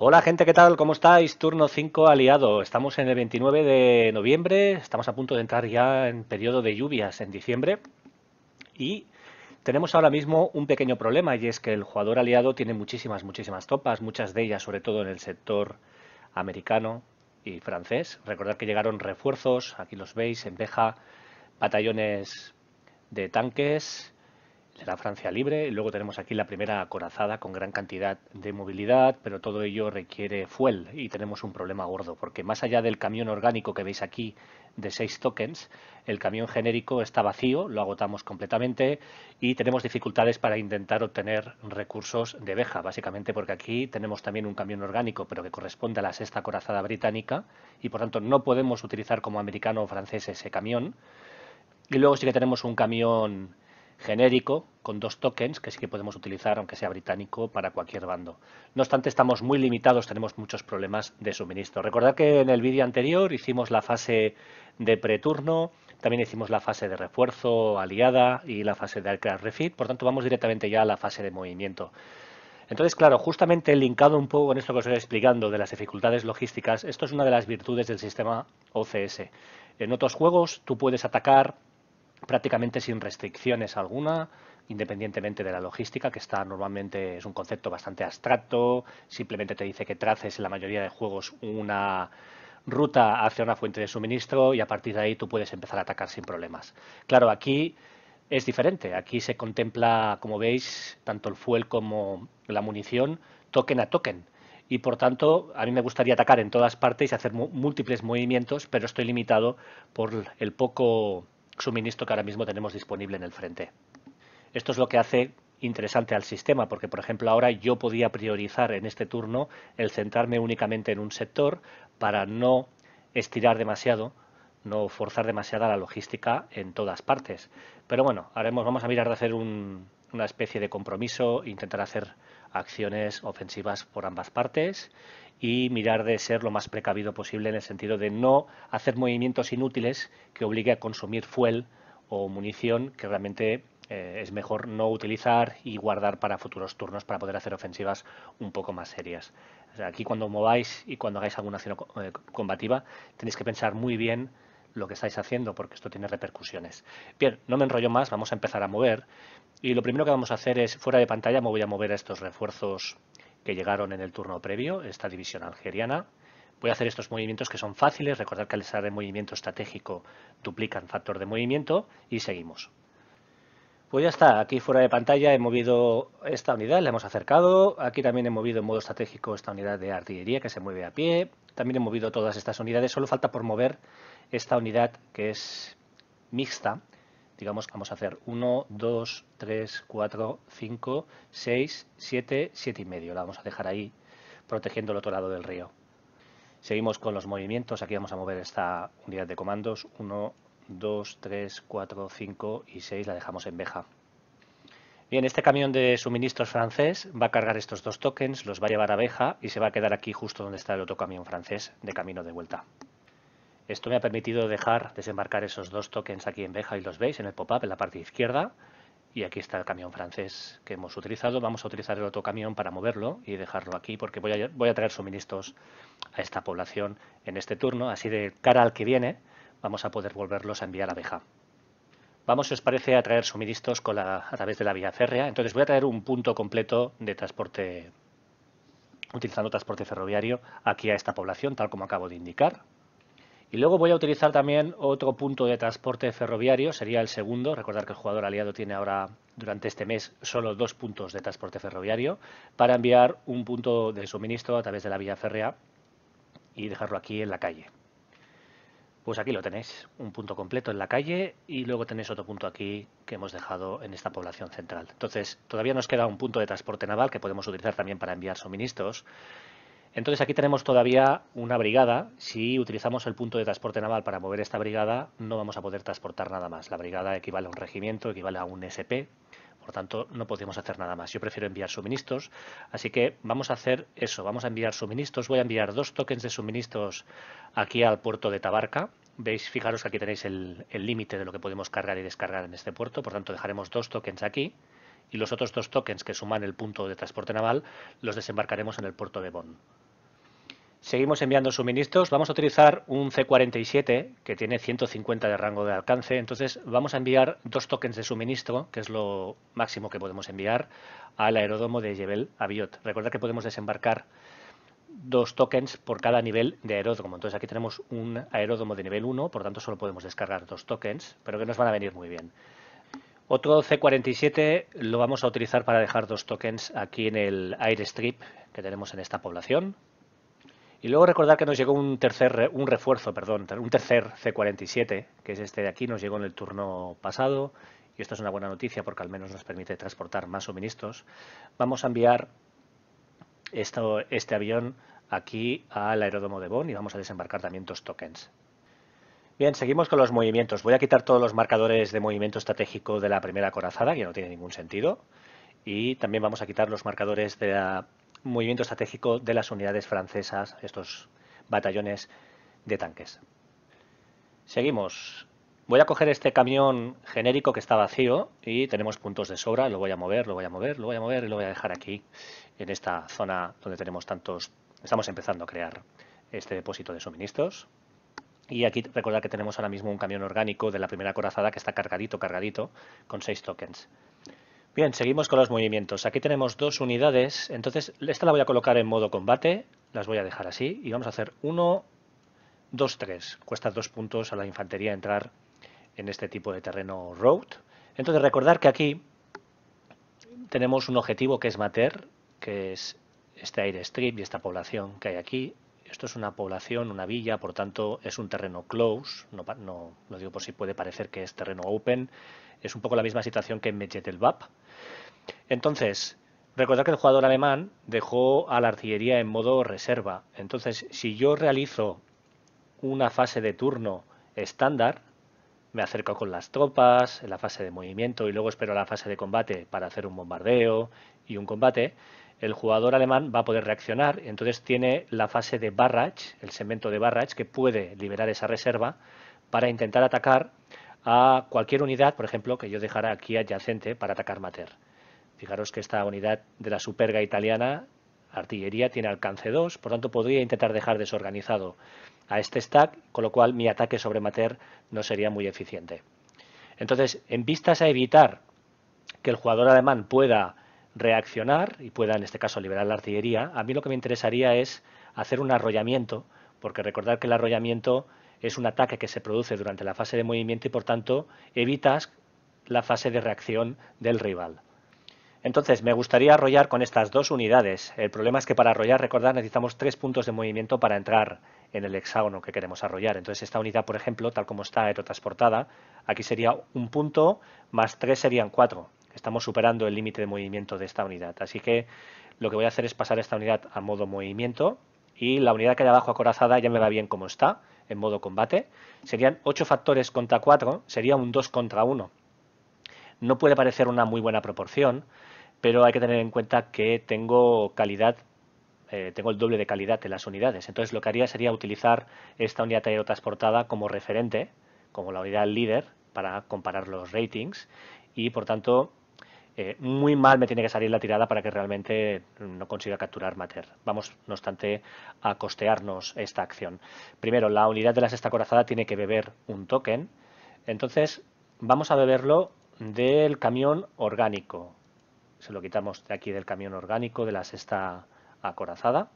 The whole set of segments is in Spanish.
Hola gente, ¿qué tal? ¿Cómo estáis? Turno 5 aliado. Estamos en el 29 de noviembre, estamos a punto de entrar ya en periodo de lluvias en diciembre y tenemos ahora mismo un pequeño problema y es que el jugador aliado tiene muchísimas, muchísimas topas, muchas de ellas sobre todo en el sector americano y francés. Recordad que llegaron refuerzos, aquí los veis, en Beja, batallones de tanques, Será Francia libre. y Luego tenemos aquí la primera corazada con gran cantidad de movilidad, pero todo ello requiere fuel y tenemos un problema gordo, porque más allá del camión orgánico que veis aquí de seis tokens, el camión genérico está vacío, lo agotamos completamente y tenemos dificultades para intentar obtener recursos de Beja, básicamente porque aquí tenemos también un camión orgánico, pero que corresponde a la sexta corazada británica y por tanto no podemos utilizar como americano o francés ese camión. Y luego sí que tenemos un camión genérico con dos tokens que sí que podemos utilizar, aunque sea británico, para cualquier bando. No obstante, estamos muy limitados, tenemos muchos problemas de suministro. Recordad que en el vídeo anterior hicimos la fase de preturno, también hicimos la fase de refuerzo aliada y la fase de aircraft refit, por tanto vamos directamente ya a la fase de movimiento. Entonces, claro, justamente linkado un poco con esto que os estoy explicando de las dificultades logísticas, esto es una de las virtudes del sistema OCS. En otros juegos tú puedes atacar prácticamente sin restricciones alguna, independientemente de la logística, que está normalmente es un concepto bastante abstracto, simplemente te dice que traces en la mayoría de juegos una ruta hacia una fuente de suministro y a partir de ahí tú puedes empezar a atacar sin problemas. Claro, aquí es diferente, aquí se contempla, como veis, tanto el fuel como la munición token a token y por tanto a mí me gustaría atacar en todas partes y hacer múltiples movimientos, pero estoy limitado por el poco suministro que ahora mismo tenemos disponible en el frente. Esto es lo que hace interesante al sistema, porque por ejemplo ahora yo podía priorizar en este turno el centrarme únicamente en un sector para no estirar demasiado, no forzar demasiada la logística en todas partes. Pero bueno, haremos, vamos a mirar de hacer una especie de compromiso, intentar hacer acciones ofensivas por ambas partes y mirar de ser lo más precavido posible en el sentido de no hacer movimientos inútiles que obligue a consumir fuel o munición que realmente eh, es mejor no utilizar y guardar para futuros turnos para poder hacer ofensivas un poco más serias. aquí cuando mováis y cuando hagáis alguna acción eh, combativa tenéis que pensar muy bien lo que estáis haciendo porque esto tiene repercusiones. Bien, no me enrollo más, vamos a empezar a mover y lo primero que vamos a hacer es, fuera de pantalla, me voy a mover a estos refuerzos que llegaron en el turno previo, esta división algeriana. Voy a hacer estos movimientos que son fáciles, recordad que al estar en movimiento estratégico duplican factor de movimiento y seguimos. Pues ya está, aquí fuera de pantalla he movido esta unidad, la hemos acercado. Aquí también he movido en modo estratégico esta unidad de artillería que se mueve a pie. También he movido todas estas unidades, solo falta por mover esta unidad que es mixta, digamos que vamos a hacer 1, 2, 3, 4, 5, 6, 7, 7 y medio. La vamos a dejar ahí protegiendo el otro lado del río. Seguimos con los movimientos. Aquí vamos a mover esta unidad de comandos. 1, 2, 3, 4, 5 y 6 la dejamos en beja. Bien, este camión de suministros francés va a cargar estos dos tokens, los va a llevar a Beja y se va a quedar aquí justo donde está el otro camión francés de camino de vuelta. Esto me ha permitido dejar desembarcar esos dos tokens aquí en Beja y los veis en el pop-up en la parte izquierda. Y aquí está el camión francés que hemos utilizado. Vamos a utilizar el otro camión para moverlo y dejarlo aquí porque voy a, traer suministros a esta población en este turno. Así de cara al que viene vamos a poder volverlos a enviar a Beja. Vamos, si os parece, a traer suministros a través de la vía férrea. Entonces voy a traer un punto completo de transporte, utilizando transporte ferroviario, aquí a esta población, tal como acabo de indicar. Y luego voy a utilizar también otro punto de transporte ferroviario, sería el segundo. Recordar que el jugador aliado tiene ahora, durante este mes, solo dos puntos de transporte ferroviario para enviar un punto de suministro a través de la vía férrea y dejarlo aquí en la calle. Pues aquí lo tenéis, un punto completo en la calle y luego tenéis otro punto aquí que hemos dejado en esta población central. Entonces, todavía nos queda un punto de transporte naval que podemos utilizar también para enviar suministros entonces aquí tenemos todavía una brigada. Si utilizamos el punto de transporte naval para mover esta brigada, no vamos a poder transportar nada más. La brigada equivale a un regimiento, equivale a un SP, por tanto no podemos hacer nada más. Yo prefiero enviar suministros, así que vamos a hacer eso, vamos a enviar suministros, voy a enviar dos tokens de suministros aquí al puerto de Tabarca. Veis, fijaros que aquí tenéis el límite de lo que podemos cargar y descargar en este puerto, por tanto dejaremos dos tokens aquí y los otros dos tokens que suman el punto de transporte naval los desembarcaremos en el puerto de Bonn. Seguimos enviando suministros. Vamos a utilizar un C47 que tiene 150 de rango de alcance. Entonces vamos a enviar dos tokens de suministro, que es lo máximo que podemos enviar, al aeródromo de Jebel Aviot. Recuerda que podemos desembarcar dos tokens por cada nivel de aeródromo. Entonces aquí tenemos un aeródromo de nivel 1, por tanto solo podemos descargar dos tokens, pero que nos van a venir muy bien. Otro C47 lo vamos a utilizar para dejar dos tokens aquí en el airstrip que tenemos en esta población. Y luego recordar que nos llegó un tercer, un refuerzo, perdón, un tercer C47, que es este de aquí, nos llegó en el turno pasado. Y esto es una buena noticia porque al menos nos permite transportar más suministros. Vamos a enviar esto, este avión aquí al aeródromo de Bonn y vamos a desembarcar también dos tokens. Bien, seguimos con los movimientos. Voy a quitar todos los marcadores de movimiento estratégico de la primera corazada, que no tiene ningún sentido. Y también vamos a quitar los marcadores de movimiento estratégico de las unidades francesas, estos batallones de tanques. Seguimos. Voy a coger este camión genérico que está vacío y tenemos puntos de sobra. Lo voy a mover, lo voy a mover, lo voy a mover y lo voy a dejar aquí, en esta zona donde tenemos tantos... Estamos empezando a crear este depósito de suministros. Y aquí recordar que tenemos ahora mismo un camión orgánico de la primera corazada que está cargadito, cargadito, con seis tokens. Bien, seguimos con los movimientos. Aquí tenemos dos unidades, entonces esta la voy a colocar en modo combate, las voy a dejar así y vamos a hacer uno, dos, tres. Cuesta dos puntos a la infantería entrar en este tipo de terreno road. Entonces recordar que aquí tenemos un objetivo que es mater, que es este aire strip y esta población que hay aquí, esto es una población, una villa, por tanto es un terreno close, no, no, digo por si puede parecer que es terreno open, es un poco la misma situación que en Mechetelbap. Entonces, recordad que el jugador alemán dejó a la artillería en modo reserva, entonces si yo realizo una fase de turno estándar, me acerco con las tropas, en la fase de movimiento y luego espero la fase de combate para hacer un bombardeo y un combate, el jugador alemán va a poder reaccionar. Entonces tiene la fase de barrage, el segmento de barrage, que puede liberar esa reserva para intentar atacar a cualquier unidad, por ejemplo, que yo dejara aquí adyacente para atacar Mater. Fijaros que esta unidad de la superga italiana, artillería, tiene alcance 2, por tanto podría intentar dejar desorganizado a este stack, con lo cual mi ataque sobre Mater no sería muy eficiente. Entonces, en vistas a evitar que el jugador alemán pueda reaccionar y pueda, en este caso, liberar la artillería, a mí lo que me interesaría es hacer un arrollamiento, porque recordar que el arrollamiento es un ataque que se produce durante la fase de movimiento y, por tanto, evitas la fase de reacción del rival. Entonces, me gustaría arrollar con estas dos unidades. El problema es que para arrollar, recordar, necesitamos tres puntos de movimiento para entrar en el hexágono que queremos arrollar. Entonces, esta unidad, por ejemplo, tal como está aerotransportada, aquí sería un punto, más tres serían cuatro estamos superando el límite de movimiento de esta unidad. Así que lo que voy a hacer es pasar esta unidad a modo movimiento y la unidad que hay abajo acorazada ya me va bien como está, en modo combate. Serían 8 factores contra 4, sería un 2 contra 1. No puede parecer una muy buena proporción, pero hay que tener en cuenta que tengo calidad, eh, tengo el doble de calidad de las unidades. Entonces lo que haría sería utilizar esta unidad aerotransportada como referente, como la unidad líder, para comparar los ratings y por tanto eh, muy mal me tiene que salir la tirada para que realmente no consiga capturar Mater. Vamos, no obstante, a costearnos esta acción. Primero, la unidad de la sexta acorazada tiene que beber un token. Entonces, vamos a beberlo del camión orgánico. Se lo quitamos de aquí del camión orgánico de la sexta acorazada.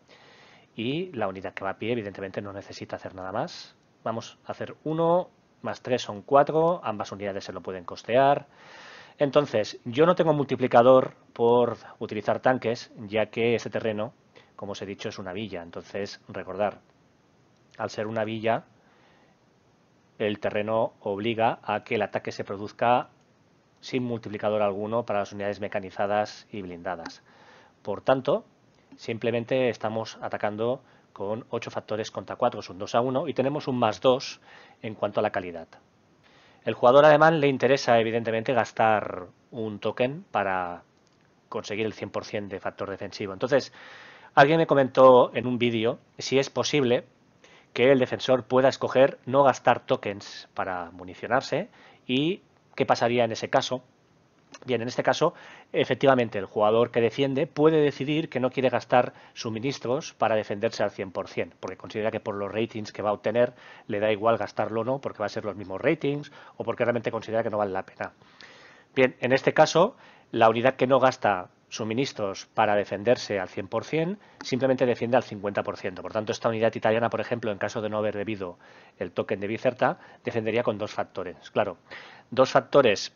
Y la unidad que va a pie, evidentemente, no necesita hacer nada más. Vamos a hacer uno más tres son cuatro. ambas unidades se lo pueden costear. Entonces, yo no tengo multiplicador por utilizar tanques, ya que este terreno, como os he dicho, es una villa. Entonces, recordar, al ser una villa, el terreno obliga a que el ataque se produzca sin multiplicador alguno para las unidades mecanizadas y blindadas. Por tanto, simplemente estamos atacando con ocho factores contra cuatro, es un 2 a 1, y tenemos un más 2 en cuanto a la calidad. El jugador alemán le interesa evidentemente gastar un token para conseguir el 100% de factor defensivo. Entonces, alguien me comentó en un vídeo si es posible que el defensor pueda escoger no gastar tokens para municionarse y qué pasaría en ese caso Bien, en este caso, efectivamente, el jugador que defiende puede decidir que no quiere gastar suministros para defenderse al 100%, porque considera que por los ratings que va a obtener le da igual gastarlo o no, porque va a ser los mismos ratings o porque realmente considera que no vale la pena. Bien, en este caso, la unidad que no gasta suministros para defenderse al 100%, simplemente defiende al 50%. Por tanto, esta unidad italiana, por ejemplo, en caso de no haber debido el token de Bicerta, defendería con dos factores. Claro, dos factores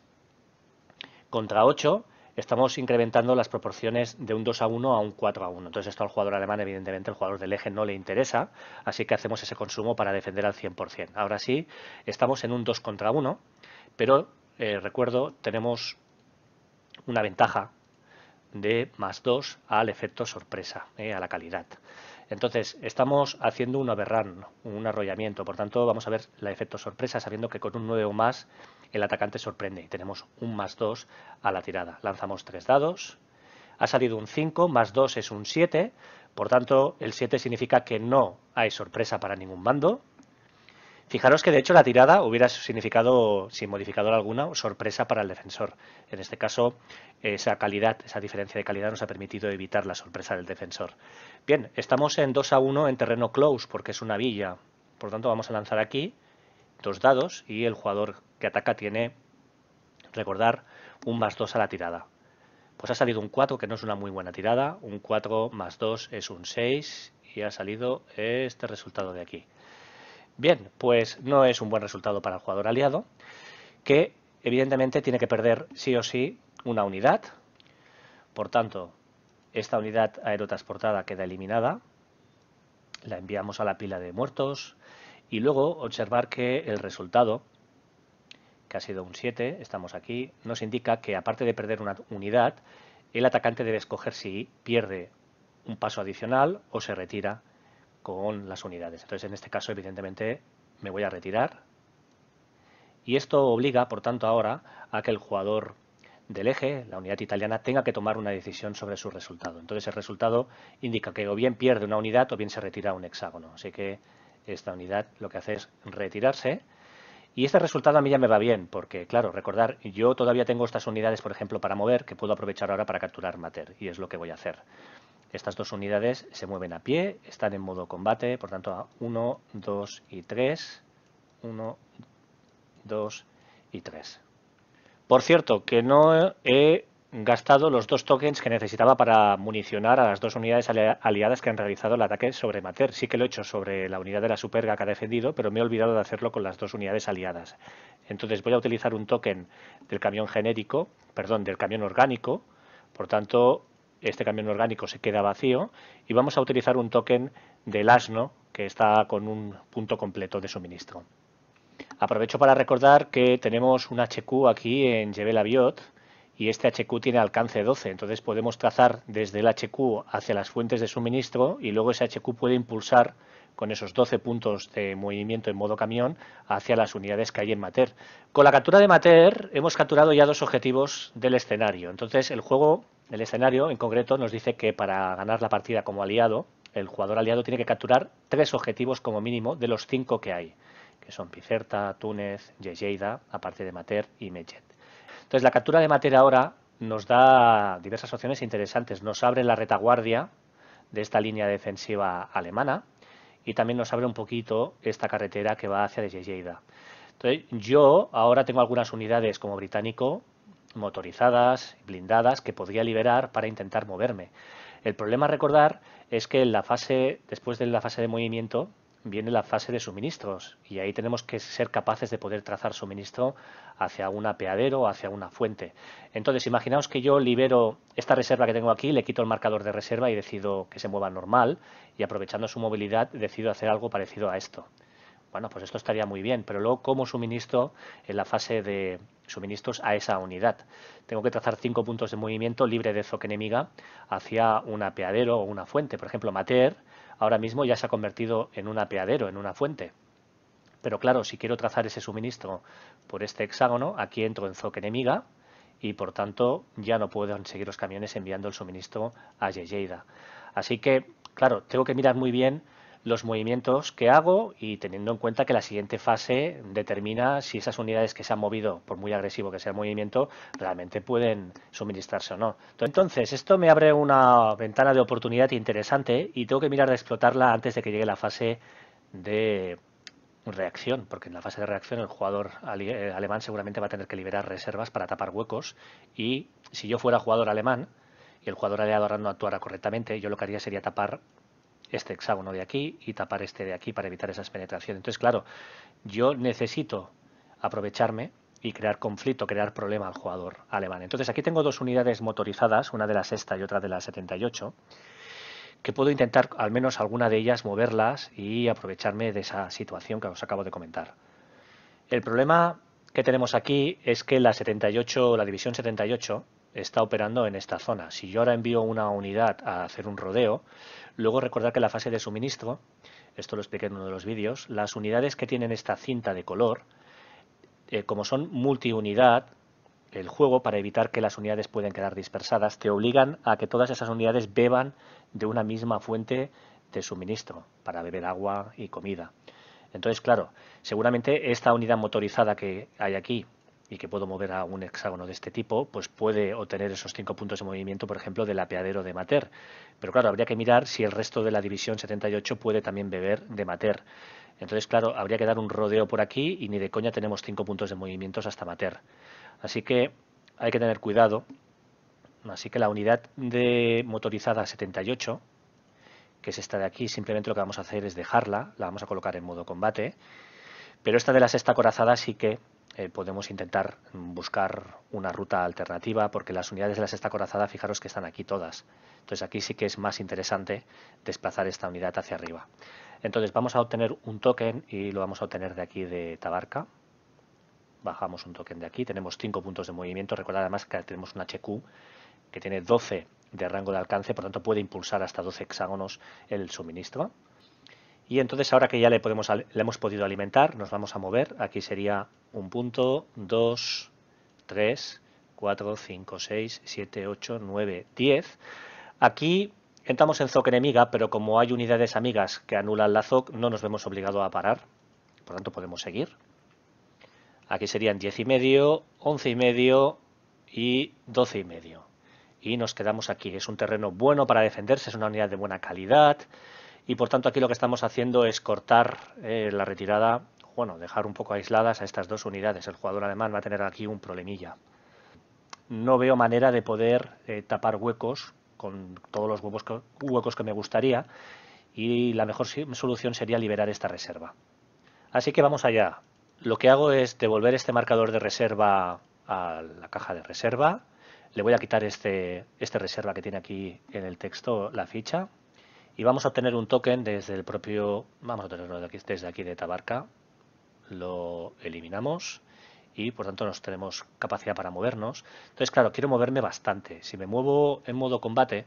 contra 8 estamos incrementando las proporciones de un 2 a 1 a un 4 a 1. Entonces esto al jugador alemán, evidentemente, el jugador del eje no le interesa, así que hacemos ese consumo para defender al 100%. Ahora sí, estamos en un 2 contra 1, pero eh, recuerdo, tenemos una ventaja de más 2 al efecto sorpresa, eh, a la calidad. Entonces, estamos haciendo un overrun, un arrollamiento, por tanto, vamos a ver el efecto sorpresa sabiendo que con un 9 o más el atacante sorprende y tenemos un más 2 a la tirada. Lanzamos tres dados, ha salido un 5, más 2 es un 7, por tanto el 7 significa que no hay sorpresa para ningún bando. Fijaros que de hecho la tirada hubiera significado, sin modificador alguna, sorpresa para el defensor. En este caso, esa calidad, esa diferencia de calidad nos ha permitido evitar la sorpresa del defensor. Bien, estamos en 2 a 1 en terreno close porque es una villa. Por tanto, vamos a lanzar aquí dos dados y el jugador que ataca tiene, recordar, un más 2 a la tirada. Pues ha salido un 4, que no es una muy buena tirada, un 4 más 2 es un 6 y ha salido este resultado de aquí. Bien, pues no es un buen resultado para el jugador aliado, que evidentemente tiene que perder sí o sí una unidad. Por tanto, esta unidad aerotransportada queda eliminada, la enviamos a la pila de muertos y luego observar que el resultado, que ha sido un 7, estamos aquí, nos indica que aparte de perder una unidad, el atacante debe escoger si pierde un paso adicional o se retira con las unidades. Entonces, en este caso, evidentemente, me voy a retirar. Y esto obliga, por tanto, ahora a que el jugador del eje, la unidad italiana, tenga que tomar una decisión sobre su resultado. Entonces, el resultado indica que o bien pierde una unidad o bien se retira un hexágono. Así que esta unidad lo que hace es retirarse. Y este resultado a mí ya me va bien, porque claro, recordar, yo todavía tengo estas unidades, por ejemplo, para mover, que puedo aprovechar ahora para capturar mater, y es lo que voy a hacer. Estas dos unidades se mueven a pie, están en modo combate, por tanto a 1, 2 y 3. 1, 2 y 3. Por cierto, que no he gastado los dos tokens que necesitaba para municionar a las dos unidades aliadas que han realizado el ataque sobre Mater. Sí que lo he hecho sobre la unidad de la Superga que ha defendido, pero me he olvidado de hacerlo con las dos unidades aliadas. Entonces voy a utilizar un token del camión genético, perdón, del camión orgánico, por tanto este camión orgánico se queda vacío y vamos a utilizar un token del asno que está con un punto completo de suministro. Aprovecho para recordar que tenemos un HQ aquí en Jebel Aviot, y este HQ tiene alcance 12. Entonces podemos trazar desde el HQ hacia las fuentes de suministro y luego ese HQ puede impulsar con esos 12 puntos de movimiento en modo camión hacia las unidades que hay en Mater. Con la captura de Mater hemos capturado ya dos objetivos del escenario. Entonces el juego, el escenario en concreto, nos dice que para ganar la partida como aliado, el jugador aliado tiene que capturar tres objetivos como mínimo de los cinco que hay, que son Picerta, Túnez, Yeyeida, aparte de Mater y Medjet. Entonces, la captura de materia ahora nos da diversas opciones interesantes. Nos abre la retaguardia de esta línea defensiva alemana y también nos abre un poquito esta carretera que va hacia Desejida. Entonces, yo ahora tengo algunas unidades como británico motorizadas, blindadas, que podría liberar para intentar moverme. El problema a recordar es que en la fase, después de la fase de movimiento, viene la fase de suministros y ahí tenemos que ser capaces de poder trazar suministro hacia un apeadero o hacia una fuente. Entonces, imaginaos que yo libero esta reserva que tengo aquí, le quito el marcador de reserva y decido que se mueva normal y aprovechando su movilidad decido hacer algo parecido a esto. Bueno, pues esto estaría muy bien, pero luego cómo suministro en la fase de suministros a esa unidad. Tengo que trazar cinco puntos de movimiento libre de zoque enemiga hacia un apeadero o una fuente. Por ejemplo, Mater ahora mismo ya se ha convertido en un apeadero, en una fuente. Pero claro, si quiero trazar ese suministro por este hexágono, aquí entro en zoque enemiga y por tanto ya no puedo seguir los camiones enviando el suministro a Yeyeida. Así que, claro, tengo que mirar muy bien los movimientos que hago y teniendo en cuenta que la siguiente fase determina si esas unidades que se han movido, por muy agresivo que sea el movimiento, realmente pueden suministrarse o no. Entonces, esto me abre una ventana de oportunidad interesante y tengo que mirar a explotarla antes de que llegue la fase de reacción, porque en la fase de reacción el jugador eh, alemán seguramente va a tener que liberar reservas para tapar huecos y si yo fuera jugador alemán y el jugador aliado no actuara correctamente, yo lo que haría sería tapar este hexágono de aquí y tapar este de aquí para evitar esas penetraciones. Entonces, claro, yo necesito aprovecharme y crear conflicto, crear problema al jugador alemán. Entonces aquí tengo dos unidades motorizadas, una de la sexta y otra de la 78, que puedo intentar al menos alguna de ellas moverlas y aprovecharme de esa situación que os acabo de comentar. El problema que tenemos aquí es que la 78, la división 78, está operando en esta zona. Si yo ahora envío una unidad a hacer un rodeo, luego recordar que la fase de suministro, esto lo expliqué en uno de los vídeos, las unidades que tienen esta cinta de color, eh, como son multiunidad, el juego, para evitar que las unidades puedan quedar dispersadas, te obligan a que todas esas unidades beban de una misma fuente de suministro, para beber agua y comida. Entonces, claro, seguramente esta unidad motorizada que hay aquí y que puedo mover a un hexágono de este tipo, pues puede obtener esos cinco puntos de movimiento, por ejemplo, del apeadero de Mater. Pero claro, habría que mirar si el resto de la división 78 puede también beber de Mater. Entonces, claro, habría que dar un rodeo por aquí y ni de coña tenemos cinco puntos de movimientos hasta Mater. Así que hay que tener cuidado. Así que la unidad de motorizada 78, que es esta de aquí, simplemente lo que vamos a hacer es dejarla, la vamos a colocar en modo combate. Pero esta de la sexta corazada sí que eh, podemos intentar buscar una ruta alternativa porque las unidades de la sexta corazada, fijaros que están aquí todas. Entonces aquí sí que es más interesante desplazar esta unidad hacia arriba. Entonces vamos a obtener un token y lo vamos a obtener de aquí de Tabarca. Bajamos un token de aquí, tenemos cinco puntos de movimiento. Recordad además que tenemos un HQ que tiene 12 de rango de alcance, por lo tanto puede impulsar hasta 12 hexágonos el suministro. Y entonces ahora que ya le, hemos podido alimentar, nos vamos a mover. Aquí sería un punto, 2, 3, 4, 5, 6, siete, ocho, 9, 10. Aquí entramos en ZOC enemiga, pero como hay unidades amigas que anulan la ZOC, no nos vemos obligados a parar. Por tanto, podemos seguir. Aquí serían diez y medio, once y medio y doce y medio. Y nos quedamos aquí. Es un terreno bueno para defenderse, es una unidad de buena calidad y por tanto aquí lo que estamos haciendo es cortar eh, la retirada, bueno, dejar un poco aisladas a estas dos unidades. El jugador alemán va a tener aquí un problemilla. No veo manera de poder eh, tapar huecos con todos los huecos que, me gustaría y la mejor solución sería liberar esta reserva. Así que vamos allá. Lo que hago es devolver este marcador de reserva a la caja de reserva. Le voy a quitar esta este reserva que tiene aquí en el texto la ficha y vamos a tener un token desde el propio, vamos a tenerlo aquí, desde aquí de Tabarca, lo eliminamos y por tanto nos tenemos capacidad para movernos. Entonces, claro, quiero moverme bastante. Si me muevo en modo combate,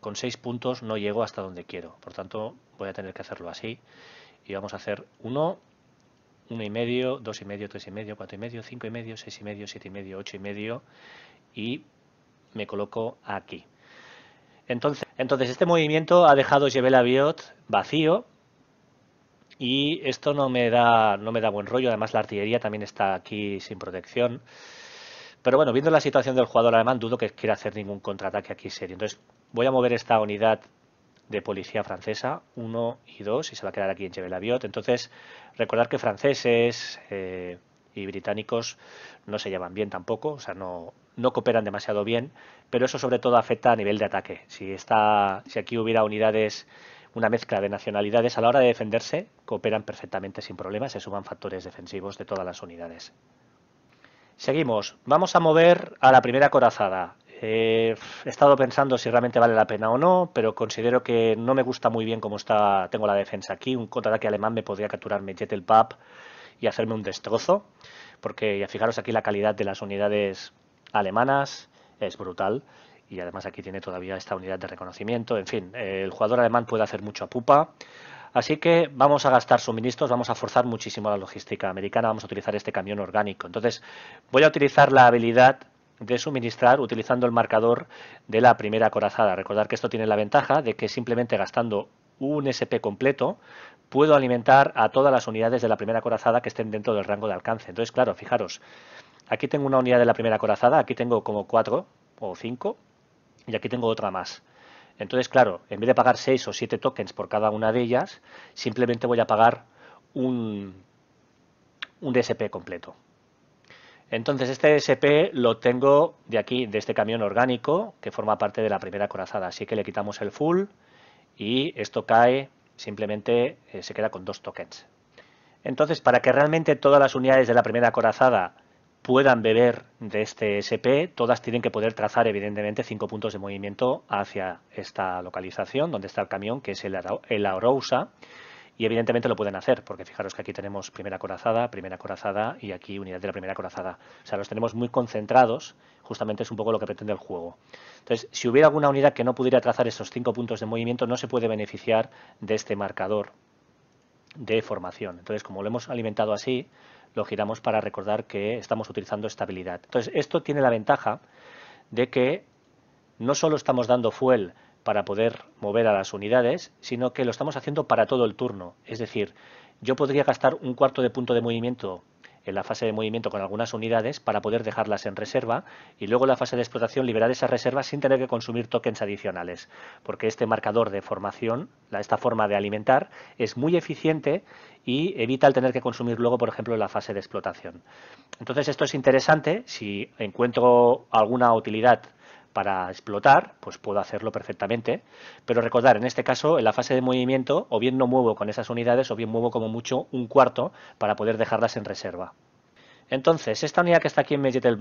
con 6 puntos no llego hasta donde quiero. Por tanto, voy a tener que hacerlo así. Y vamos a hacer 1, 1 y medio, 2 y medio, 3 y medio, 4 y medio, 5 y medio, 6 y medio, 7 y medio, 8 y medio. Y me coloco aquí. Entonces, entonces este movimiento ha dejado Jebel vacío y esto no me da no me da buen rollo. Además la artillería también está aquí sin protección. Pero bueno, viendo la situación del jugador alemán, dudo que quiera hacer ningún contraataque aquí serio. Entonces voy a mover esta unidad de policía francesa, 1 y 2, y se va a quedar aquí en Jebel Aviot. Entonces, recordar que franceses, eh, y británicos no se llevan bien tampoco, o sea, no, no cooperan demasiado bien, pero eso sobre todo afecta a nivel de ataque. Si, está, si aquí hubiera unidades, una mezcla de nacionalidades, a la hora de defenderse, cooperan perfectamente sin problemas, se suman factores defensivos de todas las unidades. Seguimos, vamos a mover a la primera corazada. Eh, he estado pensando si realmente vale la pena o no, pero considero que no me gusta muy bien cómo está, tengo la defensa aquí. Un contraataque alemán me podría capturar Medjet el Pap y hacerme un destrozo, porque ya fijaros aquí la calidad de las unidades alemanas es brutal y además aquí tiene todavía esta unidad de reconocimiento, en fin, el jugador alemán puede hacer mucho a pupa. Así que vamos a gastar suministros, vamos a forzar muchísimo la logística americana, vamos a utilizar este camión orgánico. Entonces voy a utilizar la habilidad de suministrar utilizando el marcador de la primera corazada. Recordar que esto tiene la ventaja de que simplemente gastando un SP completo puedo alimentar a todas las unidades de la primera corazada que estén dentro del rango de alcance. Entonces, claro, fijaros, aquí tengo una unidad de la primera corazada, aquí tengo como cuatro o cinco y aquí tengo otra más. Entonces, claro, en vez de pagar seis o siete tokens por cada una de ellas, simplemente voy a pagar un, un DSP completo. Entonces, este DSP lo tengo de aquí, de este camión orgánico, que forma parte de la primera corazada. Así que le quitamos el full y esto cae simplemente eh, se queda con dos tokens. Entonces, para que realmente todas las unidades de la primera corazada puedan beber de este SP, todas tienen que poder trazar, evidentemente, cinco puntos de movimiento hacia esta localización, donde está el camión, que es el, el y evidentemente lo pueden hacer, porque fijaros que aquí tenemos primera corazada, primera corazada y aquí unidad de la primera corazada. O sea, los tenemos muy concentrados, justamente es un poco lo que pretende el juego. Entonces, si hubiera alguna unidad que no pudiera trazar esos cinco puntos de movimiento, no se puede beneficiar de este marcador de formación. Entonces, como lo hemos alimentado así, lo giramos para recordar que estamos utilizando estabilidad. Entonces, esto tiene la ventaja de que no solo estamos dando fuel para poder mover a las unidades, sino que lo estamos haciendo para todo el turno. Es decir, yo podría gastar un cuarto de punto de movimiento en la fase de movimiento con algunas unidades para poder dejarlas en reserva y luego en la fase de explotación liberar esas reservas sin tener que consumir tokens adicionales, porque este marcador de formación, esta forma de alimentar, es muy eficiente y evita el tener que consumir luego, por ejemplo, en la fase de explotación. Entonces esto es interesante si encuentro alguna utilidad para explotar, pues puedo hacerlo perfectamente. Pero recordar, en este caso, en la fase de movimiento, o bien no muevo con esas unidades, o bien muevo como mucho un cuarto para poder dejarlas en reserva. Entonces, esta unidad que está aquí en el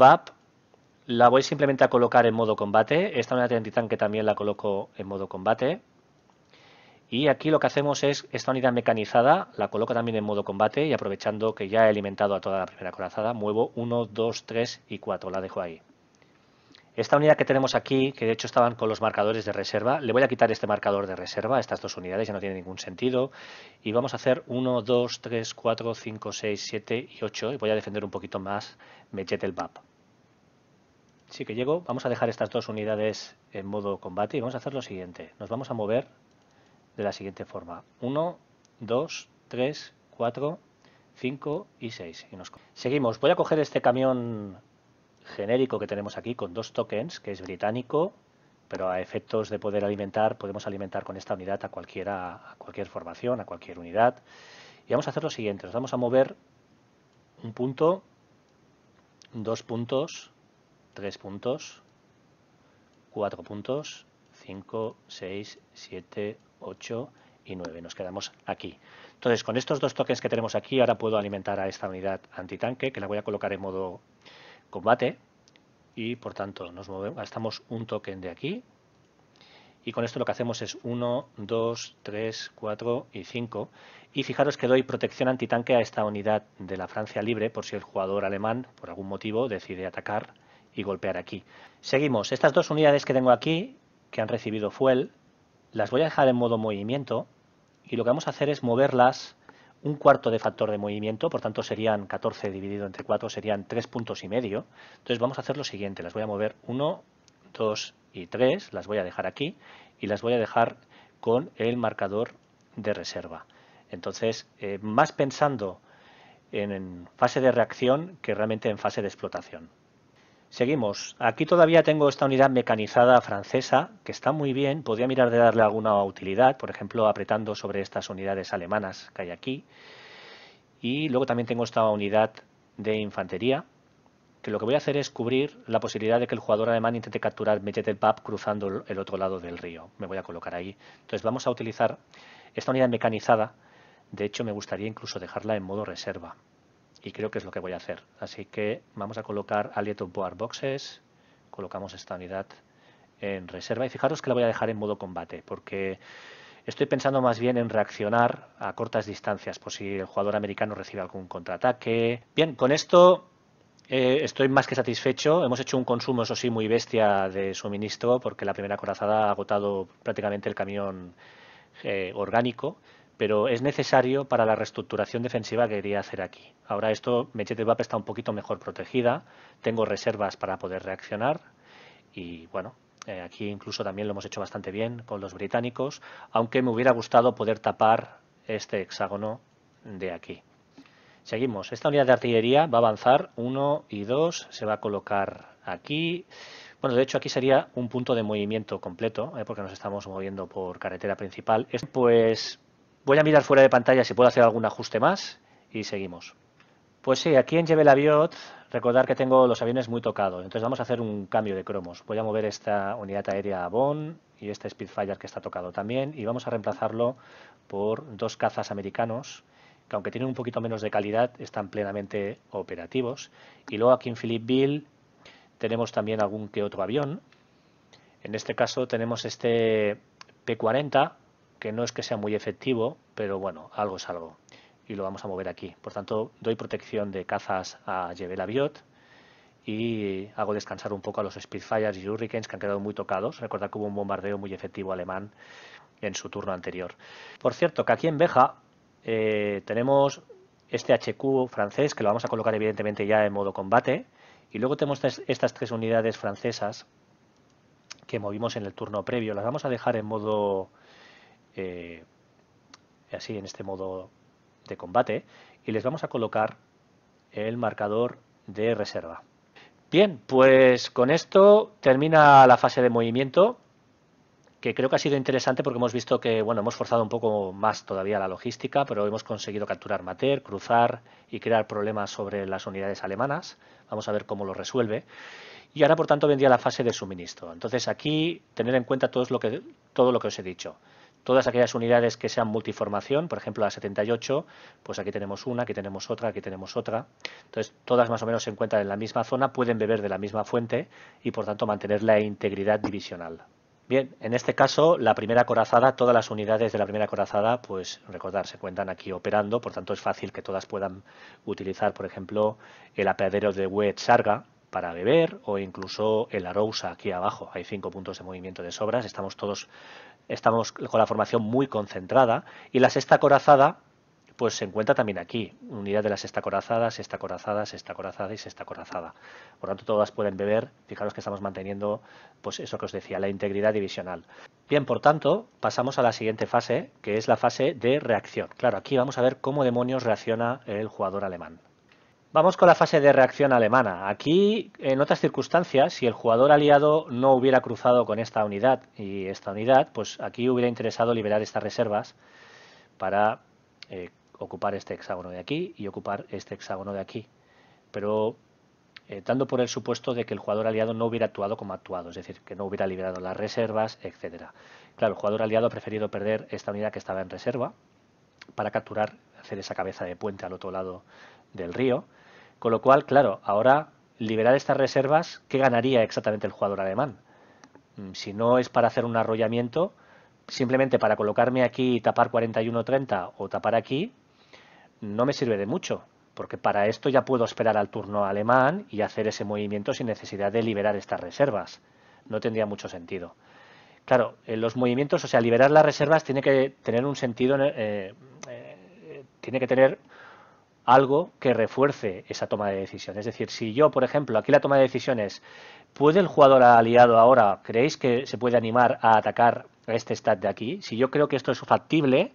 la voy simplemente a colocar en modo combate. Esta unidad de que también la coloco en modo combate. Y aquí lo que hacemos es, esta unidad mecanizada la coloco también en modo combate y aprovechando que ya he alimentado a toda la primera corazada, muevo 1, 2, 3 y 4, la dejo ahí. Esta unidad que tenemos aquí, que de hecho estaban con los marcadores de reserva, le voy a quitar este marcador de reserva, estas dos unidades ya no tiene ningún sentido, y vamos a hacer 1, 2, 3, 4, 5, 6, 7 y 8, y voy a defender un poquito más Mechet el BAP. Así que llego, vamos a dejar estas dos unidades en modo combate y vamos a hacer lo siguiente, nos vamos a mover de la siguiente forma, 1, 2, 3, 4, 5 y 6. Seguimos, voy a coger este camión genérico que tenemos aquí con dos tokens, que es británico, pero a efectos de poder alimentar, podemos alimentar con esta unidad a, cualquiera, cualquier formación, a cualquier unidad. Y vamos a hacer lo siguiente, nos vamos a mover un punto, dos puntos, tres puntos, cuatro puntos, cinco, seis, siete ocho y nueve, Nos quedamos aquí. Entonces, con estos dos tokens que tenemos aquí, ahora puedo alimentar a esta unidad antitanque, que la voy a colocar en modo combate y por tanto nos movemos, gastamos un token de aquí y con esto lo que hacemos es 1, 2, 3, 4 y 5 y fijaros que doy protección antitanque a esta unidad de la Francia libre por si el jugador alemán por algún motivo decide atacar y golpear aquí. Seguimos, estas dos unidades que tengo aquí que han recibido fuel las voy a dejar en modo movimiento y lo que vamos a hacer es moverlas un cuarto de factor de movimiento, por tanto serían 14 dividido entre 4, serían 3 puntos y medio. Entonces vamos a hacer lo siguiente, las voy a mover 1, 2 y 3, las voy a dejar aquí y las voy a dejar con el marcador de reserva. Entonces, eh, más pensando en fase de reacción que realmente en fase de explotación. Seguimos. Aquí todavía tengo esta unidad mecanizada francesa, que está muy bien. Podría mirar de darle alguna utilidad, por ejemplo, apretando sobre estas unidades alemanas que hay aquí. Y luego también tengo esta unidad de infantería, que lo que voy a hacer es cubrir la posibilidad de que el jugador alemán intente capturar Mechetelpap cruzando el otro lado del río. Me voy a colocar ahí. Entonces vamos a utilizar esta unidad mecanizada. De hecho, me gustaría incluso dejarla en modo reserva y creo que es lo que voy a hacer. Así que vamos a colocar Alieto Board Boxes, colocamos esta unidad en reserva y fijaros que la voy a dejar en modo combate porque estoy pensando más bien en reaccionar a cortas distancias por si el jugador americano recibe algún contraataque. Bien, con esto eh, estoy más que satisfecho. Hemos hecho un consumo, eso sí, muy bestia de suministro porque la primera corazada ha agotado prácticamente el camión eh, orgánico pero es necesario para la reestructuración defensiva que quería hacer aquí. Ahora esto, Mechete Vap está un poquito mejor protegida, tengo reservas para poder reaccionar y bueno, eh, aquí incluso también lo hemos hecho bastante bien con los británicos, aunque me hubiera gustado poder tapar este hexágono de aquí. Seguimos, esta unidad de artillería va a avanzar Uno y dos. se va a colocar aquí. Bueno, de hecho aquí sería un punto de movimiento completo, eh, porque nos estamos moviendo por carretera principal. Pues Voy a mirar fuera de pantalla si puedo hacer algún ajuste más y seguimos. Pues sí, aquí en Jebel Aviot, recordar que tengo los aviones muy tocados, entonces vamos a hacer un cambio de cromos. Voy a mover esta unidad aérea a Bonn y este Spitfire que está tocado también y vamos a reemplazarlo por dos cazas americanos que aunque tienen un poquito menos de calidad están plenamente operativos. Y luego aquí en Philippeville tenemos también algún que otro avión. En este caso tenemos este P-40 que no es que sea muy efectivo, pero bueno, algo es algo. Y lo vamos a mover aquí. Por tanto, doy protección de cazas a Jebel Aviot y hago descansar un poco a los Spitfires y Hurricanes que han quedado muy tocados. Recordad que hubo un bombardeo muy efectivo alemán en su turno anterior. Por cierto, que aquí en Beja eh, tenemos este HQ francés, que lo vamos a colocar evidentemente ya en modo combate. Y luego tenemos estas tres unidades francesas que movimos en el turno previo. Las vamos a dejar en modo eh, así en este modo de combate y les vamos a colocar el marcador de reserva. Bien, pues con esto termina la fase de movimiento que creo que ha sido interesante porque hemos visto que bueno hemos forzado un poco más todavía la logística, pero hemos conseguido capturar Mater, cruzar y crear problemas sobre las unidades alemanas. Vamos a ver cómo lo resuelve. Y ahora, por tanto, vendría la fase de suministro. Entonces, aquí tener en cuenta todo lo que, todo lo que os he dicho todas aquellas unidades que sean multiformación, por ejemplo la 78, pues aquí tenemos una, aquí tenemos otra, aquí tenemos otra. Entonces, todas más o menos se encuentran en la misma zona, pueden beber de la misma fuente y por tanto mantener la integridad divisional. Bien, en este caso, la primera corazada, todas las unidades de la primera corazada, pues recordar, se cuentan aquí operando, por tanto es fácil que todas puedan utilizar, por ejemplo, el apeadero de Wet Sarga, para beber o incluso el Arousa aquí abajo. Hay cinco puntos de movimiento de sobras. Estamos todos estamos con la formación muy concentrada y la sexta corazada pues se encuentra también aquí, unidad de la sexta corazada, sexta corazada, sexta corazada y sexta corazada. Por lo tanto, todas pueden beber, fijaros que estamos manteniendo pues eso que os decía, la integridad divisional. Bien, por tanto, pasamos a la siguiente fase, que es la fase de reacción. Claro, aquí vamos a ver cómo demonios reacciona el jugador alemán. Vamos con la fase de reacción alemana. Aquí, en otras circunstancias, si el jugador aliado no hubiera cruzado con esta unidad y esta unidad, pues aquí hubiera interesado liberar estas reservas para eh, ocupar este hexágono de aquí y ocupar este hexágono de aquí. Pero eh, dando por el supuesto de que el jugador aliado no hubiera actuado como actuado, es decir, que no hubiera liberado las reservas, etcétera. Claro, el jugador aliado ha preferido perder esta unidad que estaba en reserva para capturar, hacer esa cabeza de puente al otro lado del río con lo cual, claro, ahora liberar estas reservas, ¿qué ganaría exactamente el jugador alemán? Mm, si no es para hacer un arrollamiento, simplemente para colocarme aquí y tapar 41-30 o tapar aquí, no me sirve de mucho, porque para esto ya puedo esperar al turno alemán y hacer ese movimiento sin necesidad de liberar estas reservas. No tendría mucho sentido. Claro, los movimientos, o sea, liberar las reservas tiene que tener un sentido, eh, eh, tiene que tener algo que refuerce esa toma de decisión. Es decir, si yo, por ejemplo, aquí la toma de decisiones, ¿puede el jugador aliado ahora, creéis que se puede animar a atacar a este stat de aquí? Si yo creo que esto es factible,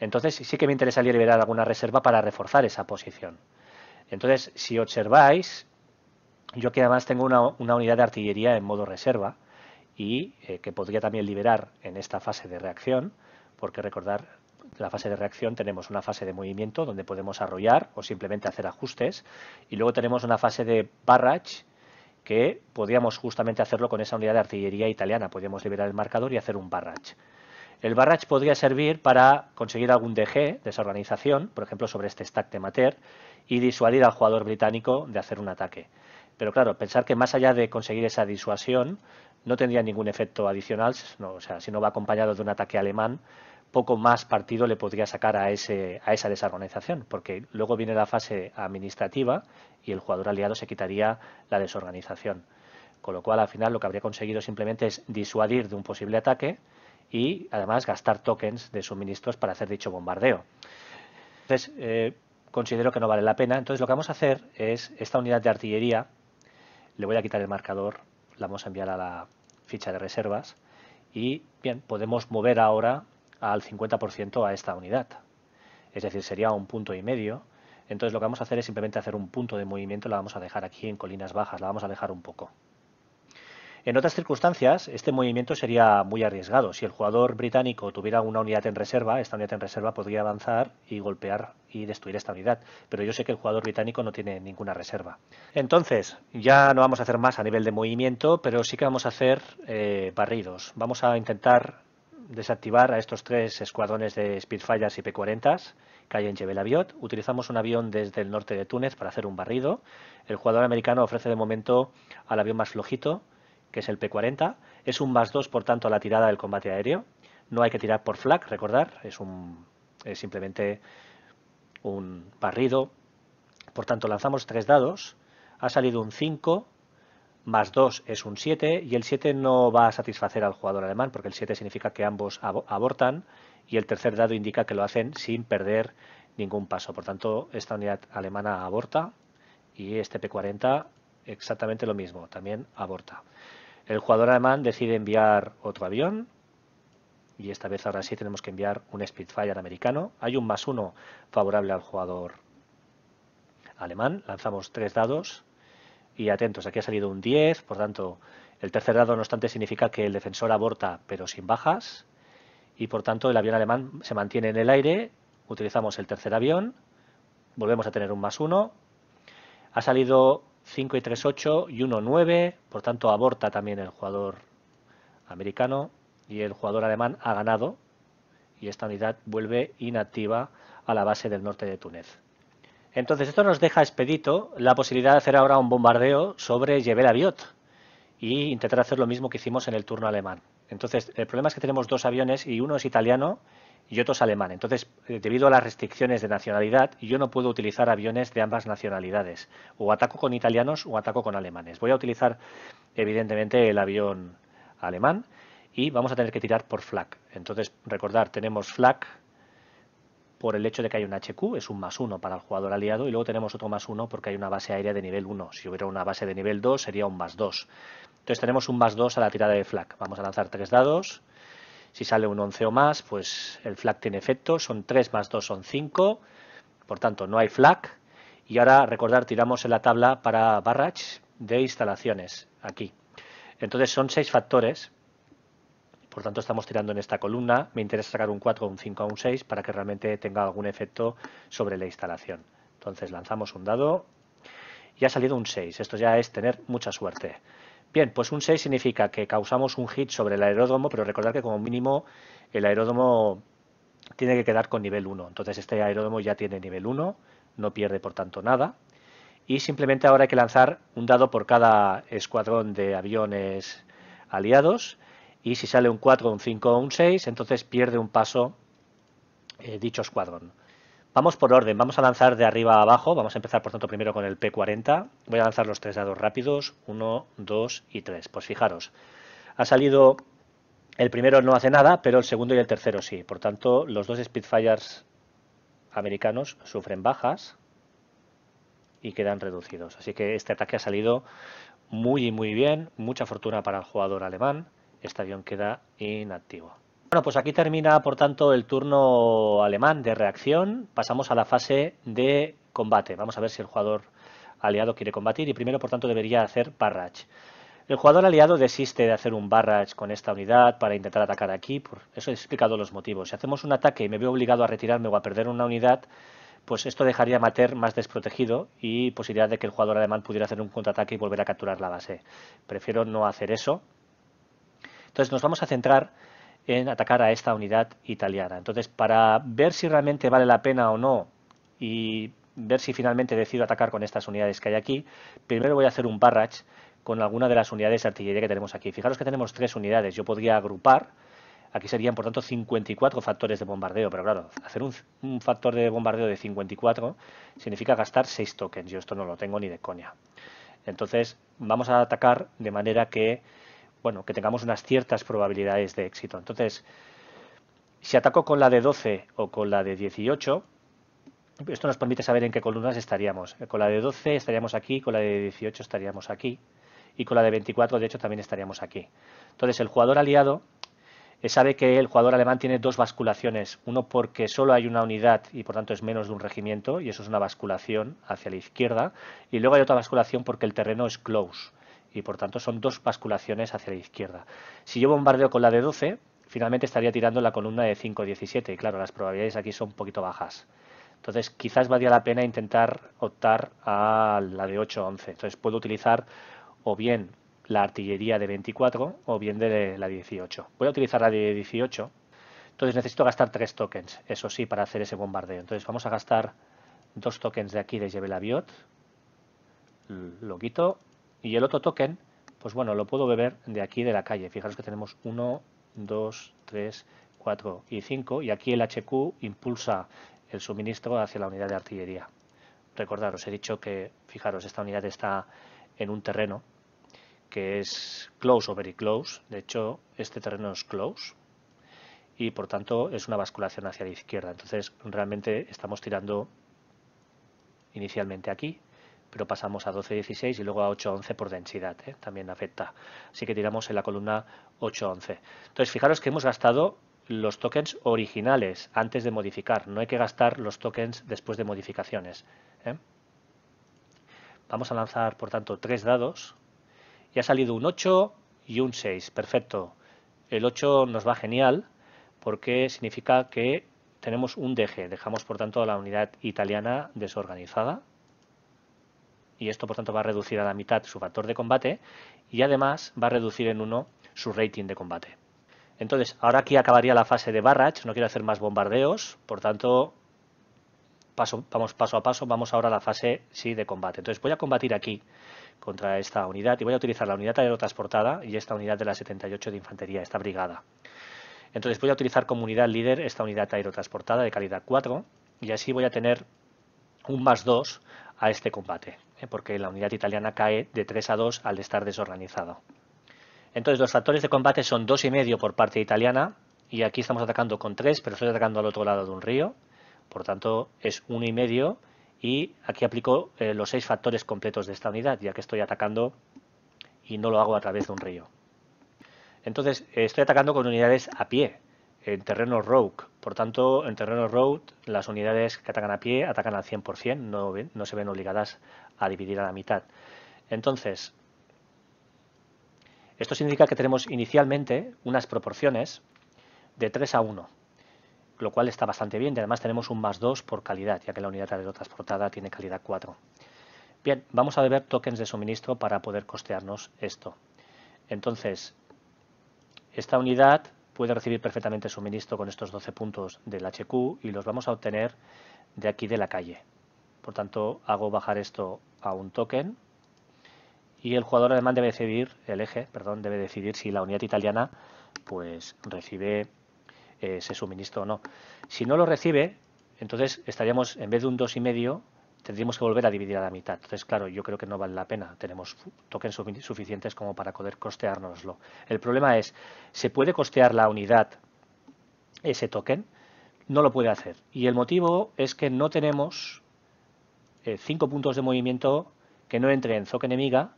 entonces sí que me interesaría liberar alguna reserva para reforzar esa posición. Entonces, si observáis, yo que además tengo una, unidad de artillería en modo reserva y eh, que podría también liberar en esta fase de reacción, porque recordar la fase de reacción tenemos una fase de movimiento donde podemos arrollar o simplemente hacer ajustes y luego tenemos una fase de barrage que podíamos justamente hacerlo con esa unidad de artillería italiana, Podríamos liberar el marcador y hacer un barrage. El barrage podría servir para conseguir algún DG, desorganización, por ejemplo sobre este stack de Mater, y disuadir al jugador británico de hacer un ataque. Pero claro, pensar que más allá de conseguir esa disuasión, no tendría ningún efecto adicional, o sea, si no va acompañado de un ataque alemán, poco más partido le podría sacar a, ese, a esa desorganización, porque luego viene la fase administrativa y el jugador aliado se quitaría la desorganización. Con lo cual, al final, lo que habría conseguido simplemente es disuadir de un posible ataque y, además, gastar tokens de suministros para hacer dicho bombardeo. Entonces, eh, considero que no vale la pena. Entonces, lo que vamos a hacer es esta unidad de artillería, le voy a quitar el marcador, la vamos a enviar a la ficha de reservas y, bien, podemos mover ahora al 50% a esta unidad. Es decir, sería un punto y medio. Entonces lo que vamos a hacer es simplemente hacer un punto de movimiento, la vamos a dejar aquí en colinas bajas, la vamos a dejar un poco. En otras circunstancias, este movimiento sería muy arriesgado. Si el jugador británico tuviera una unidad en reserva, esta unidad en reserva podría avanzar y golpear y destruir esta unidad. Pero yo sé que el jugador británico no tiene ninguna reserva. Entonces, ya no vamos a hacer más a nivel de movimiento, pero sí que vamos a hacer eh, barridos. Vamos a intentar desactivar a estos tres escuadrones de Spitfires y P-40s que hay en Jebel Aviot. Utilizamos un avión desde el norte de Túnez para hacer un barrido. El jugador americano ofrece de momento al avión más flojito, que es el P-40. Es un más dos, por tanto, a la tirada del combate aéreo. No hay que tirar por flak, recordar, es, un, es simplemente un barrido. Por tanto, lanzamos tres dados. Ha salido un 5, más 2 es un 7 y el 7 no va a satisfacer al jugador alemán porque el 7 significa que ambos abortan y el tercer dado indica que lo hacen sin perder ningún paso. Por tanto, esta unidad alemana aborta y este P40 exactamente lo mismo, también aborta. El jugador alemán decide enviar otro avión y esta vez ahora sí tenemos que enviar un Spitfire americano. Hay un más uno favorable al jugador alemán. Lanzamos tres dados y atentos, aquí ha salido un 10, por tanto, el tercer dado no obstante significa que el defensor aborta pero sin bajas y por tanto el avión alemán se mantiene en el aire, utilizamos el tercer avión, volvemos a tener un más 1, ha salido 5 y 3, 8 y 1, 9, por tanto aborta también el jugador americano y el jugador alemán ha ganado y esta unidad vuelve inactiva a la base del norte de Túnez. Entonces, esto nos deja expedito la posibilidad de hacer ahora un bombardeo sobre Jebel Aviot y intentar hacer lo mismo que hicimos en el turno alemán. Entonces, el problema es que tenemos dos aviones y uno es italiano y otro es alemán. Entonces, eh, debido a las restricciones de nacionalidad, yo no puedo utilizar aviones de ambas nacionalidades. O ataco con italianos o ataco con alemanes. Voy a utilizar, evidentemente, el avión alemán y vamos a tener que tirar por flak. Entonces, recordar, tenemos flak por el hecho de que hay un HQ, es un más uno para el jugador aliado, y luego tenemos otro más uno porque hay una base aérea de nivel 1. Si hubiera una base de nivel 2 sería un más 2. Entonces tenemos un más 2 a la tirada de flag. Vamos a lanzar tres dados. Si sale un 11 o más, pues el flag tiene efecto. Son 3 más 2 son 5. Por tanto, no hay flag. Y ahora, recordar, tiramos en la tabla para barrage de instalaciones. Aquí. Entonces son seis factores por tanto, estamos tirando en esta columna. Me interesa sacar un 4, un 5 o un 6 para que realmente tenga algún efecto sobre la instalación. Entonces lanzamos un dado y ha salido un 6. Esto ya es tener mucha suerte. Bien, pues un 6 significa que causamos un hit sobre el aeródromo, pero recordad que como mínimo el aeródromo tiene que quedar con nivel 1. Entonces este aeródromo ya tiene nivel 1, no pierde por tanto nada. Y simplemente ahora hay que lanzar un dado por cada escuadrón de aviones aliados y si sale un 4, un 5 o un 6, entonces pierde un paso eh, dicho escuadrón. Vamos por orden, vamos a lanzar de arriba a abajo, vamos a empezar por tanto primero con el P40, voy a lanzar los tres dados rápidos, 1, 2 y 3, pues fijaros, ha salido, el primero no hace nada, pero el segundo y el tercero sí, por tanto los dos Spitfires americanos sufren bajas y quedan reducidos, así que este ataque ha salido muy muy bien, mucha fortuna para el jugador alemán, este avión queda inactivo. Bueno, pues aquí termina, por tanto, el turno alemán de reacción. Pasamos a la fase de combate. Vamos a ver si el jugador aliado quiere combatir y primero, por tanto, debería hacer barrage. El jugador aliado desiste de hacer un barrage con esta unidad para intentar atacar aquí. Por eso he explicado los motivos. Si hacemos un ataque y me veo obligado a retirarme o a perder una unidad, pues esto dejaría a Mater más desprotegido y posibilidad de que el jugador alemán pudiera hacer un contraataque y volver a capturar la base. Prefiero no hacer eso entonces nos vamos a centrar en atacar a esta unidad italiana. Entonces, para ver si realmente vale la pena o no y ver si finalmente decido atacar con estas unidades que hay aquí, primero voy a hacer un barrage con alguna de las unidades de artillería que tenemos aquí. Fijaros que tenemos tres unidades. Yo podría agrupar, aquí serían por tanto 54 factores de bombardeo, pero claro, hacer un, factor de bombardeo de 54 significa gastar 6 tokens. Yo esto no lo tengo ni de coña. Entonces, vamos a atacar de manera que bueno, que tengamos unas ciertas probabilidades de éxito. Entonces, si ataco con la de 12 o con la de 18, esto nos permite saber en qué columnas estaríamos. Con la de 12 estaríamos aquí, con la de 18 estaríamos aquí y con la de 24 de hecho también estaríamos aquí. Entonces el jugador aliado eh, sabe que el jugador alemán tiene dos basculaciones, uno porque solo hay una unidad y por tanto es menos de un regimiento y eso es una basculación hacia la izquierda y luego hay otra basculación porque el terreno es close y por tanto son dos basculaciones hacia la izquierda. Si yo bombardeo con la de 12, finalmente estaría tirando la columna de 5-17. y claro, las probabilidades aquí son un poquito bajas. Entonces quizás valía la pena intentar optar a la de 8 11. Entonces puedo utilizar o bien la artillería de 24 o bien de la 18. Voy a utilizar la de 18. Entonces necesito gastar tres tokens, eso sí, para hacer ese bombardeo. Entonces vamos a gastar dos tokens de aquí de Jebel Aviot. Lo quito y el otro token, pues bueno, lo puedo beber de aquí de la calle. Fijaros que tenemos 1, 2, 3, 4 y 5 y aquí el HQ impulsa el suministro hacia la unidad de artillería. Recordaros, he dicho que, fijaros, esta unidad está en un terreno que es close o very close. De hecho, este terreno es close y por tanto es una basculación hacia la izquierda. Entonces, realmente estamos tirando inicialmente aquí pero pasamos a 12-16 y luego a 8-11 por densidad, ¿eh? también afecta. Así que tiramos en la columna 8-11. Entonces, fijaros que hemos gastado los tokens originales antes de modificar, no hay que gastar los tokens después de modificaciones. ¿eh? Vamos a lanzar, por tanto, tres dados y ha salido un 8 y un 6, perfecto. El 8 nos va genial porque significa que tenemos un deje. dejamos por tanto la unidad italiana desorganizada, y esto por tanto va a reducir a la mitad su factor de combate y además va a reducir en uno su rating de combate. Entonces, ahora aquí acabaría la fase de barrage, no quiero hacer más bombardeos, por tanto, paso, vamos paso a paso, vamos ahora a la fase sí de combate. Entonces voy a combatir aquí contra esta unidad y voy a utilizar la unidad aerotransportada y esta unidad de la 78 de infantería, esta brigada. Entonces voy a utilizar como unidad líder esta unidad aerotransportada de calidad 4 y así voy a tener un más 2 a este combate. ¿eh? porque la unidad italiana cae de 3 a 2 al estar desorganizada. Entonces los factores de combate son 2,5 por parte italiana, y aquí estamos atacando con 3, pero estoy atacando al otro lado de un río, por tanto es 1,5, y aquí aplico eh, los 6 factores completos de esta unidad, ya que estoy atacando y no lo hago a través de un río. Entonces estoy atacando con unidades a pie, en terreno rogue. Por tanto, en terreno rogue las unidades que atacan a pie atacan al 100%, no, no se ven obligadas a dividir a la mitad. Entonces, esto significa que tenemos inicialmente unas proporciones de 3 a 1, lo cual está bastante bien y además tenemos un más 2 por calidad, ya que la unidad transportada tiene calidad 4. Bien, vamos a beber tokens de suministro para poder costearnos esto. Entonces, esta unidad puede recibir perfectamente suministro con estos 12 puntos del HQ y los vamos a obtener de aquí de la calle. Por tanto, hago bajar esto a un token y el jugador alemán debe decidir, el eje, perdón, debe decidir si la unidad italiana pues recibe eh, ese suministro o no. Si no lo recibe, entonces estaríamos en vez de un 2,5 tendríamos que volver a dividir a la mitad. Entonces, claro, yo creo que no vale la pena. Tenemos tokens suficientes como para poder costeárnoslo. El problema es, ¿se puede costear la unidad ese token? No lo puede hacer. Y el motivo es que no tenemos eh, cinco puntos de movimiento que no entre en Zoc enemiga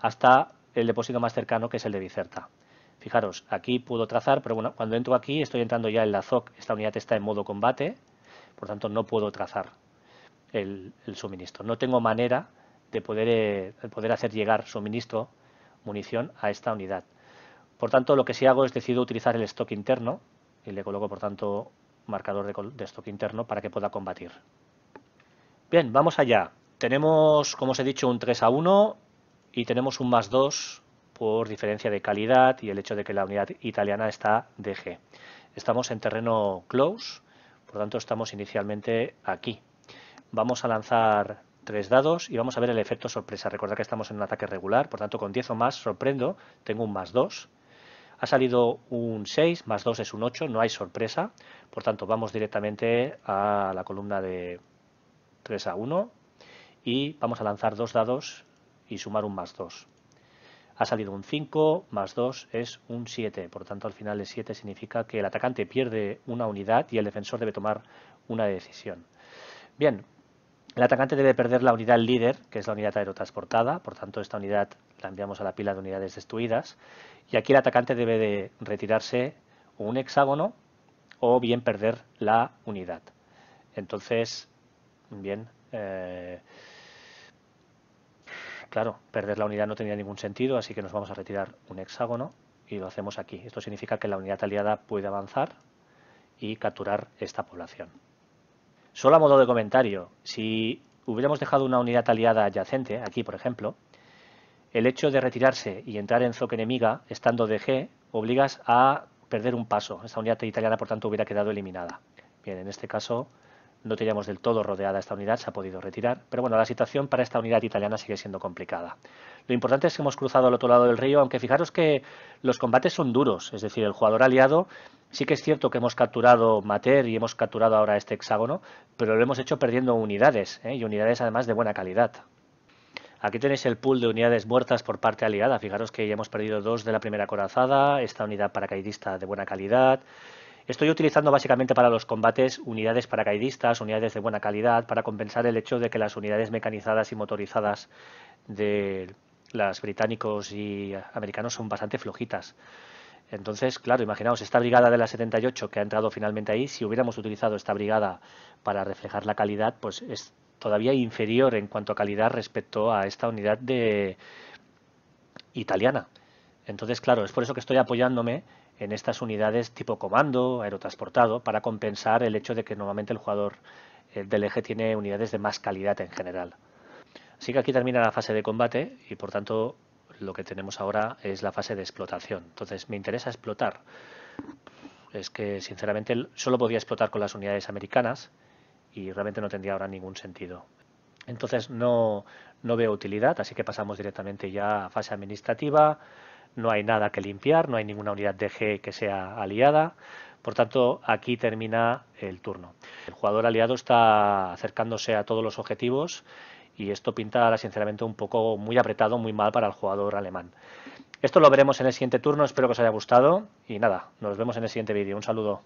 hasta el depósito más cercano, que es el de Bicerta. Fijaros, aquí puedo trazar, pero bueno, cuando entro aquí estoy entrando ya en la ZOC. Esta unidad está en modo combate, por tanto no puedo trazar el, suministro. No tengo manera eh, de poder, hacer llegar suministro, munición, a esta unidad. Por tanto, lo que sí hago es decido utilizar el stock interno y le coloco, por tanto, marcador de, stock interno para que pueda combatir. Bien, vamos allá. Tenemos, como os he dicho, un 3 a 1 y tenemos un más 2 por diferencia de calidad y el hecho de que la unidad italiana está G, Estamos en terreno close, por tanto estamos inicialmente aquí vamos a lanzar tres dados y vamos a ver el efecto sorpresa. Recordad que estamos en un ataque regular, por tanto con 10 o más sorprendo, tengo un más 2. Ha salido un 6, más 2 es un 8, no hay sorpresa, por tanto vamos directamente a la columna de 3 a 1 y vamos a lanzar dos dados y sumar un más 2. Ha salido un 5, más 2 es un 7, por tanto al final el 7 significa que el atacante pierde una unidad y el defensor debe tomar una decisión. Bien, el atacante debe perder la unidad líder, que es la unidad aerotransportada, por tanto esta unidad la enviamos a la pila de unidades destruidas y aquí el atacante debe de retirarse un hexágono o bien perder la unidad. Entonces, bien, eh, claro, perder la unidad no tenía ningún sentido, así que nos vamos a retirar un hexágono y lo hacemos aquí. Esto significa que la unidad aliada puede avanzar y capturar esta población. Solo a modo de comentario, si hubiéramos dejado una unidad aliada adyacente, aquí por ejemplo, el hecho de retirarse y entrar en zoque enemiga, estando de G, obligas a perder un paso. Esta unidad italiana, por tanto, hubiera quedado eliminada. Bien, en este caso no teníamos del todo rodeada esta unidad, se ha podido retirar. Pero bueno, la situación para esta unidad italiana sigue siendo complicada. Lo importante es que hemos cruzado al otro lado del río, aunque fijaros que los combates son duros, es decir, el jugador aliado sí que es cierto que hemos capturado Mater y hemos capturado ahora este hexágono, pero lo hemos hecho perdiendo unidades, ¿eh? y unidades además de buena calidad. Aquí tenéis el pool de unidades muertas por parte aliada. Fijaros que ya hemos perdido dos de la primera corazada, esta unidad paracaidista de buena calidad, Estoy utilizando básicamente para los combates unidades paracaidistas, unidades de buena calidad, para compensar el hecho de que las unidades mecanizadas y motorizadas de las británicos y americanos son bastante flojitas. Entonces, claro, imaginaos, esta brigada de la 78 que ha entrado finalmente ahí, si hubiéramos utilizado esta brigada para reflejar la calidad, pues es todavía inferior en cuanto a calidad respecto a esta unidad de italiana. Entonces, claro, es por eso que estoy apoyándome en estas unidades tipo comando, aerotransportado, para compensar el hecho de que normalmente el jugador del eje tiene unidades de más calidad en general. Así que aquí termina la fase de combate y por tanto lo que tenemos ahora es la fase de explotación. Entonces me interesa explotar. Es que sinceramente solo podía explotar con las unidades americanas y realmente no tendría ahora ningún sentido. Entonces no, no veo utilidad, así que pasamos directamente ya a fase administrativa no hay nada que limpiar, no hay ninguna unidad de G que sea aliada. Por tanto, aquí termina el turno. El jugador aliado está acercándose a todos los objetivos y esto pinta, sinceramente, un poco muy apretado, muy mal para el jugador alemán. Esto lo veremos en el siguiente turno, espero que os haya gustado y nada, nos vemos en el siguiente vídeo. Un saludo.